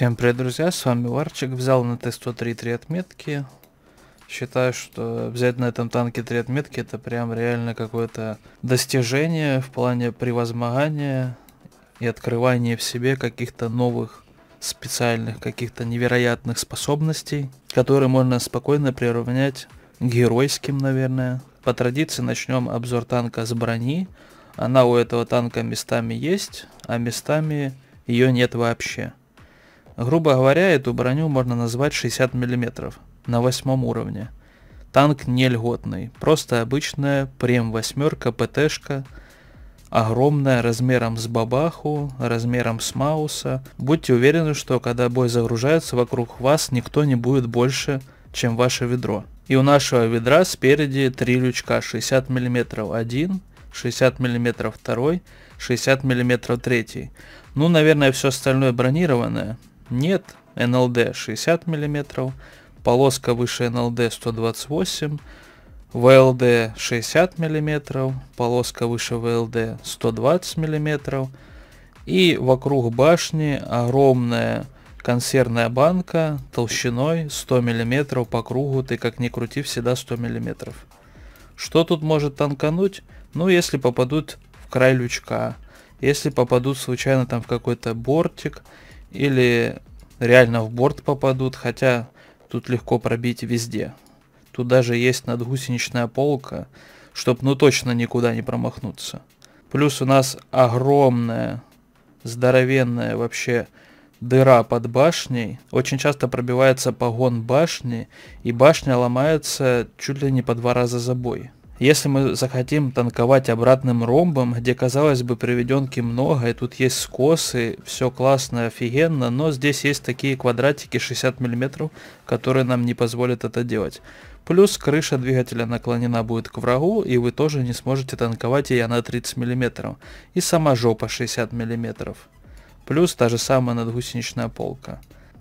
Всем привет, друзья, с вами Варчик. Взял на Т-103 три отметки. Считаю, что взять на этом танке три отметки это прям реально какое-то достижение в плане превозмогания и открывания в себе каких-то новых специальных, каких-то невероятных способностей, которые можно спокойно приравнять к геройским, наверное. По традиции начнем обзор танка с брони. Она у этого танка местами есть, а местами ее нет вообще. Грубо говоря, эту броню можно назвать 60 мм на восьмом уровне. Танк не льготный, просто обычная прем-восьмерка, ПТ-шка, огромная размером с бабаху, размером с мауса. Будьте уверены, что когда бой загружается, вокруг вас никто не будет больше, чем ваше ведро. И у нашего ведра спереди три лючка 60 мм один, 60 мм второй, 60 мм третий. Ну, наверное, все остальное бронированное, нет, НЛД 60 мм, полоска выше НЛД 128 ВЛД 60 мм, полоска выше ВЛД 120 мм. И вокруг башни огромная консервная банка толщиной 100 мм по кругу, ты как ни крути всегда 100 мм. Что тут может танкануть? Ну, если попадут в край лючка, если попадут случайно там в какой-то бортик, или реально в борт попадут, хотя тут легко пробить везде. Тут даже есть надгусеничная полка, чтобы ну точно никуда не промахнуться. Плюс у нас огромная, здоровенная вообще дыра под башней. Очень часто пробивается погон башни, и башня ломается чуть ли не по два раза за бой. Если мы захотим танковать обратным ромбом, где, казалось бы, приведенки много, и тут есть скосы, все классно, офигенно, но здесь есть такие квадратики 60 мм, которые нам не позволят это делать. Плюс крыша двигателя наклонена будет к врагу, и вы тоже не сможете танковать ее на 30 мм. И сама жопа 60 мм. Плюс та же самая надгусеничная полка.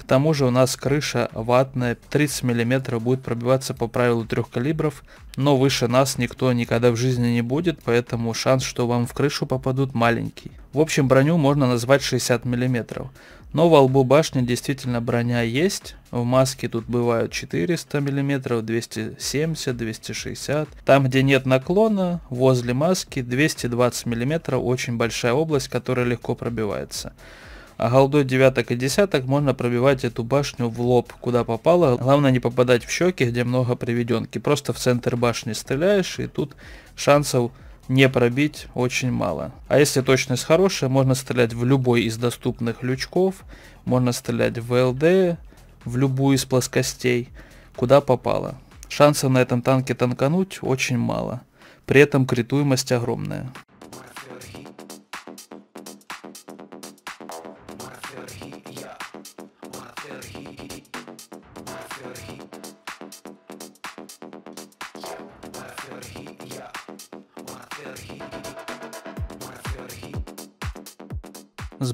К тому же у нас крыша ватная 30 мм будет пробиваться по правилу трех калибров, но выше нас никто никогда в жизни не будет, поэтому шанс, что вам в крышу попадут маленький. В общем, броню можно назвать 60 мм. Но во лбу башни действительно броня есть. В маске тут бывают 400 мм, 270, 260. Там, где нет наклона, возле маски 220 мм очень большая область, которая легко пробивается. А голдой девяток и десяток можно пробивать эту башню в лоб, куда попало. Главное не попадать в щеки, где много приведенки. Просто в центр башни стреляешь, и тут шансов не пробить очень мало. А если точность хорошая, можно стрелять в любой из доступных лючков, можно стрелять в ЛД, в любую из плоскостей, куда попало. Шансов на этом танке танкануть очень мало. При этом критуемость огромная.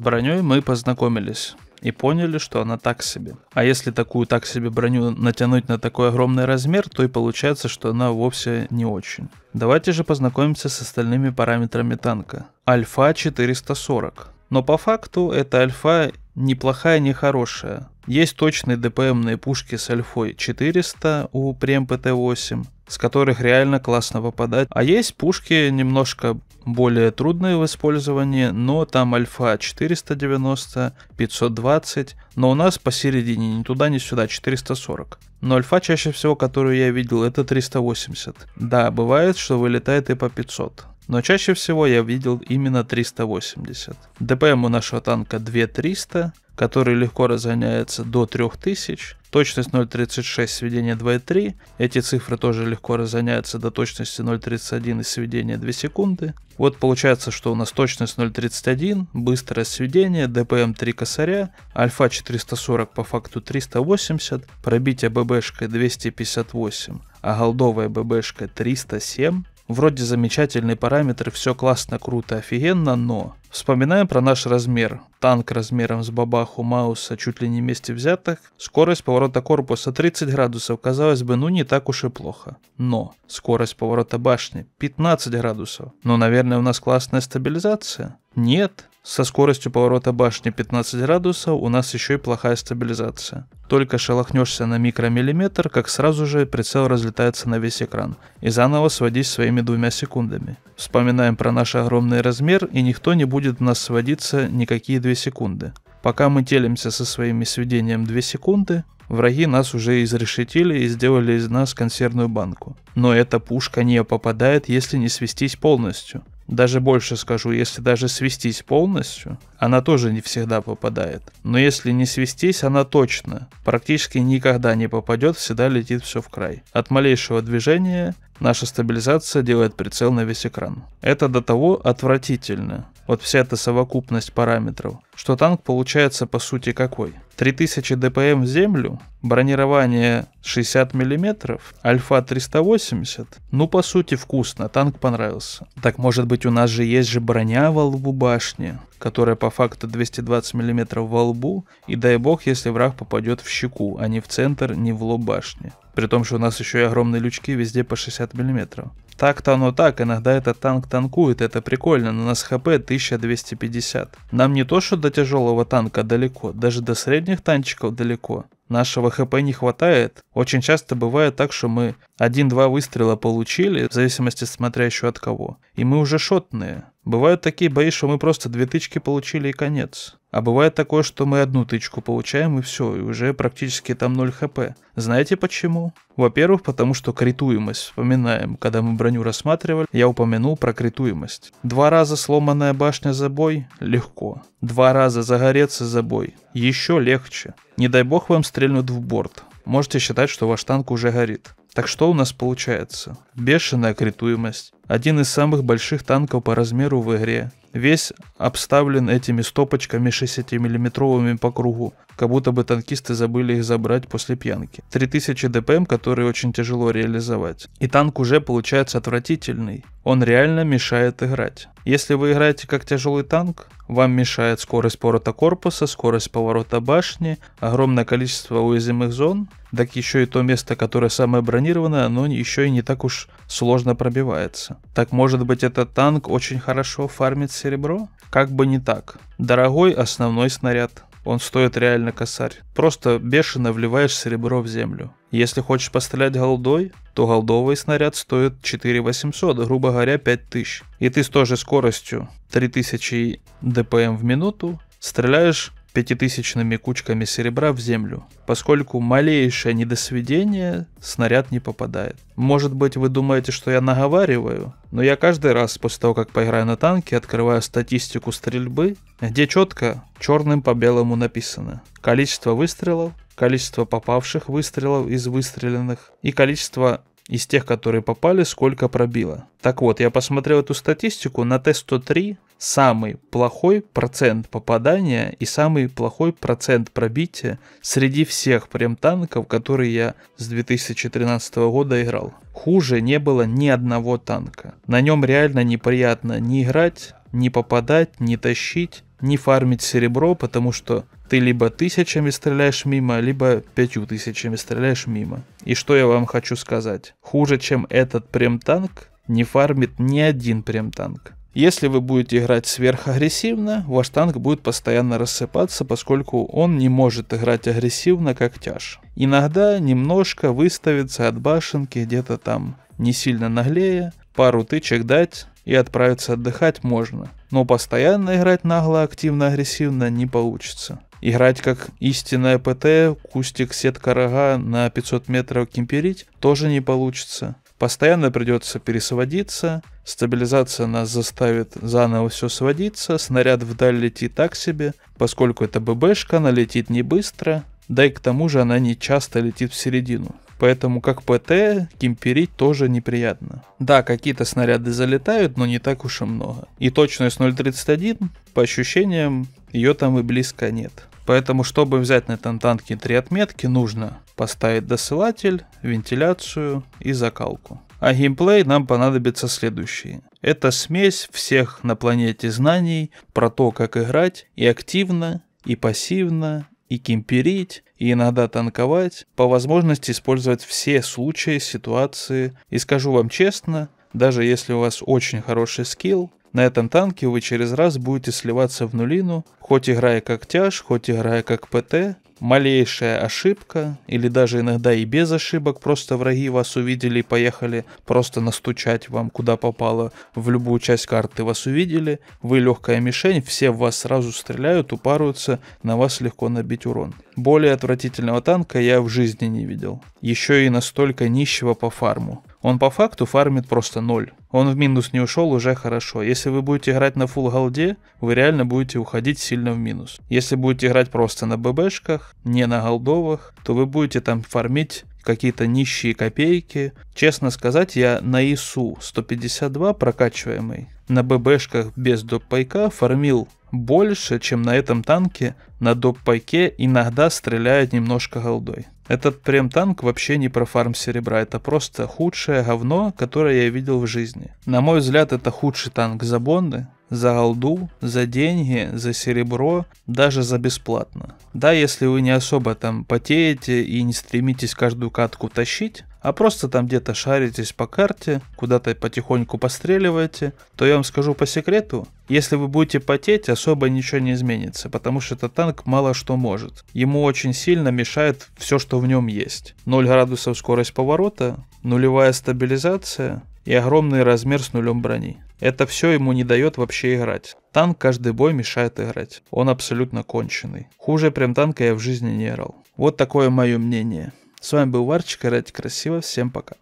броней мы познакомились и поняли, что она так себе. А если такую так себе броню натянуть на такой огромный размер, то и получается, что она вовсе не очень. Давайте же познакомимся с остальными параметрами танка. Альфа 440. Но по факту эта альфа неплохая, не хорошая. Есть точные ДПМные пушки с альфой 400 у прем ПТ-8, с которых реально классно попадать. А есть пушки немножко более трудные в использовании, но там альфа 490, 520, но у нас посередине, ни туда, ни сюда, 440. Но альфа чаще всего, которую я видел, это 380. Да, бывает, что вылетает и по 500 но чаще всего я видел именно 380. ДПМ у нашего танка 2300, который легко разгоняется до 3000. Точность 0.36, сведение 2.3. Эти цифры тоже легко разгоняются до точности 0.31 и сведения 2 секунды. Вот получается, что у нас точность 0.31, быстрое сведение, ДПМ 3 косаря, альфа 440 по факту 380, пробитие ББшкой 258, а голдовая ББшка 307, Вроде замечательные параметры, все классно, круто, офигенно, но... Вспоминаем про наш размер. Танк размером с бабаху Мауса чуть ли не вместе взятых. Скорость поворота корпуса 30 градусов, казалось бы, ну не так уж и плохо. Но скорость поворота башни 15 градусов. Ну, наверное, у нас классная стабилизация. Нет, со скоростью поворота башни 15 градусов у нас еще и плохая стабилизация. Только шелохнешься на микромиллиметр, как сразу же прицел разлетается на весь экран. И заново сводись своими двумя секундами. Вспоминаем про наш огромный размер, и никто не будет в нас сводиться никакие две секунды. Пока мы телимся со своими сведением 2 секунды, враги нас уже изрешетили и сделали из нас консервную банку. Но эта пушка не попадает, если не свестись полностью. Даже больше скажу, если даже свестись полностью, она тоже не всегда попадает. Но если не свестись, она точно, практически никогда не попадет, всегда летит все в край. От малейшего движения наша стабилизация делает прицел на весь экран. Это до того отвратительно, вот вся эта совокупность параметров, что танк получается по сути какой? 3000 дпм в землю, бронирование 60 мм, альфа 380. Ну, по сути, вкусно, танк понравился. Так, может быть, у нас же есть же броня во лбу башни, которая по факту 220 мм во лбу, и дай бог, если враг попадет в щеку, а не в центр, не в лоб башни. При том, что у нас еще и огромные лючки везде по 60 мм. Так-то оно так, иногда этот танк танкует, это прикольно, но у нас хп 1250. Нам не то, что до тяжелого танка далеко, даже до средних танчиков далеко. Нашего хп не хватает. Очень часто бывает так, что мы 1-2 выстрела получили, в зависимости смотря еще от кого. И мы уже шотные. Бывают такие бои, что мы просто две тычки получили и конец. А бывает такое, что мы одну тычку получаем и все, и уже практически там 0 хп. Знаете почему? Во-первых, потому что критуемость, вспоминаем, когда мы броню рассматривали, я упомянул про критуемость. Два раза сломанная башня за бой – легко. Два раза загореться за бой – еще легче. Не дай бог вам стрельнут в борт. Можете считать, что ваш танк уже горит. Так что у нас получается? Бешеная критуемость, один из самых больших танков по размеру в игре. Весь обставлен этими стопочками 60-миллиметровыми по кругу, как будто бы танкисты забыли их забрать после пьянки. 3000 ДПМ, которые очень тяжело реализовать. И танк уже получается отвратительный. Он реально мешает играть. Если вы играете как тяжелый танк, вам мешает скорость порота корпуса, скорость поворота башни, огромное количество уязвимых зон, так еще и то место, которое самое бронированное, но еще и не так уж сложно пробивается. Так может быть этот танк очень хорошо фармит серебро? Как бы не так. Дорогой основной снаряд. Он стоит реально косарь. Просто бешено вливаешь серебро в землю. Если хочешь пострелять голдой, то голдовый снаряд стоит 4800, грубо говоря, 5000. И ты с той же скоростью 3000 дпм в минуту стреляешь пятитысячными кучками серебра в землю, поскольку малейшее недосведение снаряд не попадает. Может быть, вы думаете, что я наговариваю, но я каждый раз после того, как поиграю на танке, открываю статистику стрельбы, где четко черным по белому написано количество выстрелов, количество попавших выстрелов из выстреленных и количество из тех, которые попали, сколько пробило. Так вот, я посмотрел эту статистику на Т-103, самый плохой процент попадания и самый плохой процент пробития среди всех прем танков, которые я с 2013 года играл. Хуже не было ни одного танка. На нем реально неприятно не играть, не попадать, не тащить, не фармить серебро, потому что ты либо тысячами стреляешь мимо, либо пятью тысячами стреляешь мимо. И что я вам хочу сказать? Хуже, чем этот прем-танк, не фармит ни один прем-танк. Если вы будете играть сверхагрессивно, ваш танк будет постоянно рассыпаться, поскольку он не может играть агрессивно, как тяж. Иногда немножко выставиться от башенки где-то там, не сильно наглее, пару тычек дать и отправиться отдыхать можно. Но постоянно играть нагло, активно, агрессивно не получится. Играть как истинная ПТ, кустик, сетка рога на 500 метров кемперить тоже не получится. Постоянно придется пересводиться, стабилизация нас заставит заново все сводиться, снаряд вдаль летит так себе, поскольку это ББшка, она летит не быстро, да и к тому же она не часто летит в середину. Поэтому как ПТ кемперить тоже неприятно. Да, какие-то снаряды залетают, но не так уж и много. И точность 0.31, по ощущениям, ее там и близко нет. Поэтому, чтобы взять на этом танке три отметки, нужно поставить досылатель, вентиляцию и закалку. А геймплей нам понадобится следующий. Это смесь всех на планете знаний про то, как играть и активно, и пассивно, и кемперить, и иногда танковать, по возможности использовать все случаи, ситуации. И скажу вам честно, даже если у вас очень хороший скилл, на этом танке вы через раз будете сливаться в нулину, хоть играя как тяж, хоть играя как ПТ. Малейшая ошибка, или даже иногда и без ошибок, просто враги вас увидели и поехали просто настучать вам куда попало, в любую часть карты вас увидели, вы легкая мишень, все в вас сразу стреляют, упаруются, на вас легко набить урон. Более отвратительного танка я в жизни не видел. Еще и настолько нищего по фарму. Он по факту фармит просто ноль. Он в минус не ушел уже хорошо. Если вы будете играть на фул голде, вы реально будете уходить сильно в минус. Если будете играть просто на ББшках, не на голдовых, то вы будете там фармить какие-то нищие копейки. Честно сказать, я на ИСУ 152 прокачиваемый на ББшках без доппайка фармил больше, чем на этом танке, на доп-пайке иногда стреляет немножко голдой. Этот прем-танк вообще не про фарм серебра, это просто худшее говно, которое я видел в жизни. На мой взгляд, это худший танк за Бонды, за голду, за деньги, за серебро, даже за бесплатно. Да, если вы не особо там потеете и не стремитесь каждую катку тащить, а просто там где-то шаритесь по карте, куда-то потихоньку постреливаете, то я вам скажу по секрету, если вы будете потеть, особо ничего не изменится, потому что этот танк мало что может. Ему очень сильно мешает все, что в нем есть. 0 градусов скорость поворота, нулевая стабилизация и огромный размер с нулем брони. Это все ему не дает вообще играть. Танк каждый бой мешает играть. Он абсолютно конченый. Хуже прям танка я в жизни не играл. Вот такое мое мнение. С вами был Варчик, играйте красиво, всем пока.